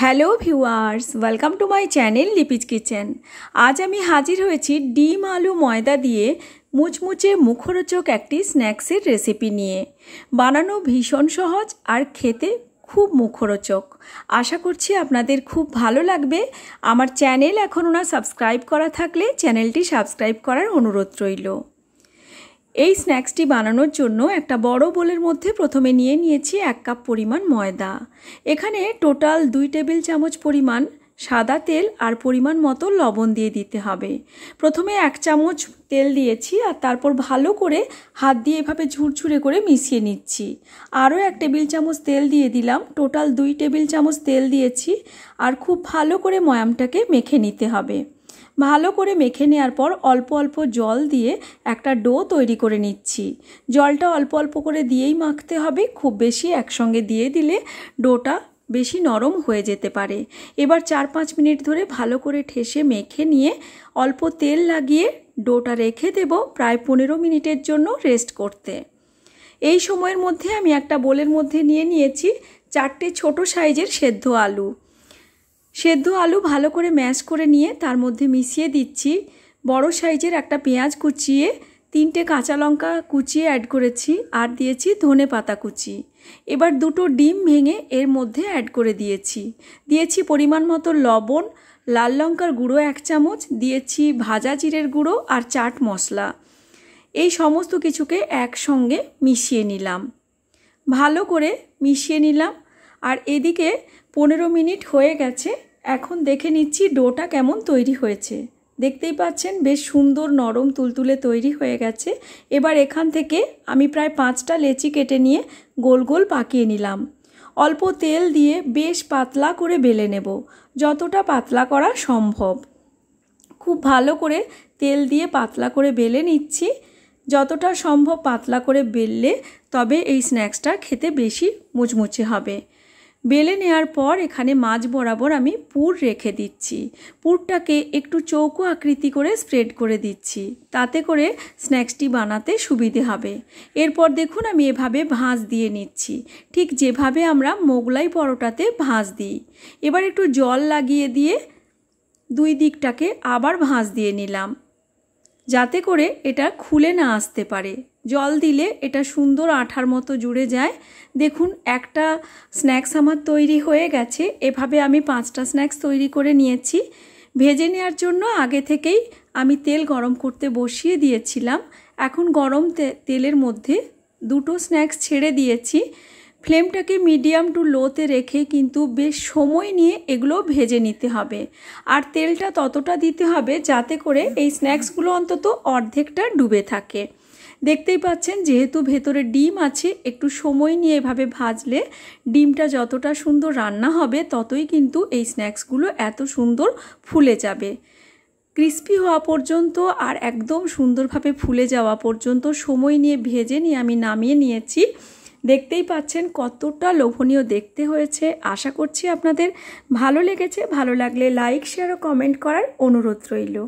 hello viewers welcome to my channel Lipi's kitchen আজ আমি হাজির হয়েছি ডিম আলু ময়দা দিয়ে মুচমুচে মুখরোচক একটি স্ন্যাক্সের রেসিপি নিয়ে বানানো ভীষণ সহজ আর খেতে খুব মুখরোচক আশা করছি আপনাদের খুব ভালো লাগবে আমার চ্যানেল এখনও না সাবস্ক্রাইব করা থাকলে চ্যানেলটি সাবস্ক্রাইব করার অনুরোধ রইল এই স্ন্যাক্সটি বানানোর জন্য একটা বড় বোলের মধ্যে প্রথমে নিয়ে নিয়েছি এক কাপ পরিমাণ ময়দা এখানে টোটাল দুই টেবিল চামচ পরিমাণ সাদা তেল আর পরিমাণ মতো লবণ দিয়ে দিতে হবে প্রথমে এক চামচ তেল দিয়েছি আর তারপর ভালো করে হাত দিয়ে এভাবে ঝুরঝুরে করে মিশিয়ে নিচ্ছি আরও এক টেবিল চামচ তেল দিয়ে দিলাম টোটাল দুই টেবিল চামচ তেল দিয়েছি আর খুব ভালো করে ময়ামটাকে মেখে নিতে হবে ভালো করে মেখে নেওয়ার পর অল্প অল্প জল দিয়ে একটা ডো তৈরি করে নিচ্ছি জলটা অল্প অল্প করে দিয়েই মাখতে হবে খুব বেশি একসঙ্গে দিয়ে দিলে ডোটা বেশি নরম হয়ে যেতে পারে এবার চার পাঁচ মিনিট ধরে ভালো করে ঠেসে মেখে নিয়ে অল্প তেল লাগিয়ে ডোটা রেখে দেব প্রায় পনেরো মিনিটের জন্য রেস্ট করতে এই সময়ের মধ্যে আমি একটা বোলের মধ্যে নিয়ে নিয়েছি চারটে ছোট সাইজের সেদ্ধ আলু সেদ্ধ আলু ভালো করে ম্যাশ করে নিয়ে তার মধ্যে মিশিয়ে দিচ্ছি বড় সাইজের একটা পেঁয়াজ কুচিয়ে তিনটে কাঁচা লঙ্কা কুচিয়ে অ্যাড করেছি আর দিয়েছি ধনে পাতা কুচি এবার দুটো ডিম ভেঙে এর মধ্যে অ্যাড করে দিয়েছি দিয়েছি পরিমাণ মতো লবণ লাল লঙ্কার গুঁড়ো এক চামচ দিয়েছি ভাজা জিরের গুঁড়ো আর চাট মশলা এই সমস্ত কিছুকে একসঙ্গে মিশিয়ে নিলাম ভালো করে মিশিয়ে নিলাম আর এদিকে পনেরো মিনিট হয়ে গেছে এখন দেখে নিচ্ছি ডোটা কেমন তৈরি হয়েছে দেখতেই পাচ্ছেন বেশ সুন্দর নরম তুলতুলে তৈরি হয়ে গেছে এবার এখান থেকে আমি প্রায় পাঁচটা লেচি কেটে নিয়ে গোল গোল পাকিয়ে নিলাম অল্প তেল দিয়ে বেশ পাতলা করে বেলে নেব যতটা পাতলা করা সম্ভব খুব ভালো করে তেল দিয়ে পাতলা করে বেলে নিচ্ছি যতটা সম্ভব পাতলা করে বেললে তবে এই স্ন্যাক্সটা খেতে বেশি মুচমুচে হবে বেলে নেওয়ার পর এখানে মাছ বরাবর আমি পুর রেখে দিচ্ছি পুরটাকে একটু চৌকো আকৃতি করে স্প্রেড করে দিচ্ছি তাতে করে স্ন্যাক্সটি বানাতে সুবিধে হবে এরপর দেখুন আমি এভাবে ভাঁজ দিয়ে নিচ্ছি ঠিক যেভাবে আমরা মোগলাই পরোটাতে ভাঁজ দিই এবার একটু জল লাগিয়ে দিয়ে দুই দিকটাকে আবার ভাঁজ দিয়ে নিলাম যাতে করে এটা খুলে না আসতে পারে জল দিলে এটা সুন্দর আঠার মতো জুড়ে যায় দেখুন একটা স্ন্যাক্স আমার তৈরি হয়ে গেছে এভাবে আমি পাঁচটা স্ন্যাক্স তৈরি করে নিয়েছি ভেজে নেওয়ার জন্য আগে থেকেই আমি তেল গরম করতে বসিয়ে দিয়েছিলাম এখন গরম তেলের মধ্যে দুটো স্ন্যাক্স ছেড়ে দিয়েছি ফ্লেমটাকে মিডিয়াম টু লোতে রেখে কিন্তু বেশ সময় নিয়ে এগুলো ভেজে নিতে হবে আর তেলটা ততটা দিতে হবে যাতে করে এই স্ন্যাক্সগুলো অন্তত অর্ধেকটা ডুবে থাকে দেখতেই পাচ্ছেন যেহেতু ভেতরে ডিম আছে একটু সময় নিয়ে এভাবে ভাজলে ডিমটা যতটা সুন্দর রান্না হবে ততই কিন্তু এই স্ন্যাক্সগুলো এত সুন্দর ফুলে যাবে ক্রিস্পি হওয়া পর্যন্ত আর একদম সুন্দরভাবে ফুলে যাওয়া পর্যন্ত সময় নিয়ে ভেজে নিয়ে আমি নামিয়ে নিয়েছি দেখতেই পাচ্ছেন কতটা লোভনীয় দেখতে হয়েছে আশা করছি আপনাদের ভালো লেগেছে ভালো লাগলে লাইক শেয়ার ও কমেন্ট করার অনুরোধ রইল